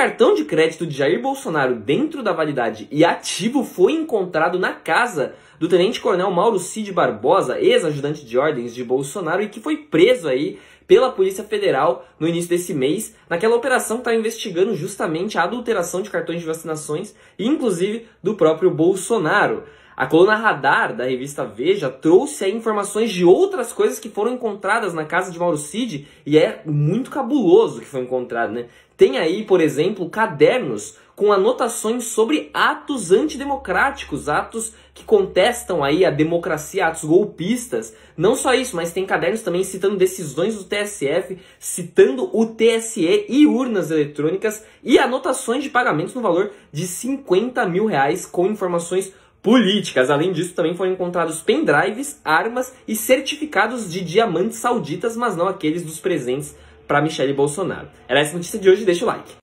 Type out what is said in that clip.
Cartão de crédito de Jair Bolsonaro dentro da validade e ativo foi encontrado na casa do tenente-coronel Mauro Cid Barbosa, ex-ajudante de ordens de Bolsonaro e que foi preso aí pela Polícia Federal no início desse mês, naquela operação que tá estava investigando justamente a adulteração de cartões de vacinações, inclusive do próprio Bolsonaro. A coluna Radar da revista Veja trouxe informações de outras coisas que foram encontradas na casa de Mauro Cid e é muito cabuloso que foi encontrado, né? Tem aí, por exemplo, cadernos com anotações sobre atos antidemocráticos, atos que contestam aí a democracia, atos golpistas. Não só isso, mas tem cadernos também citando decisões do TSF, citando o TSE e urnas eletrônicas e anotações de pagamentos no valor de 50 mil reais com informações políticas. Além disso, também foram encontrados pendrives, armas e certificados de diamantes sauditas, mas não aqueles dos presentes para Michele Bolsonaro. Era essa notícia de hoje, deixa o like.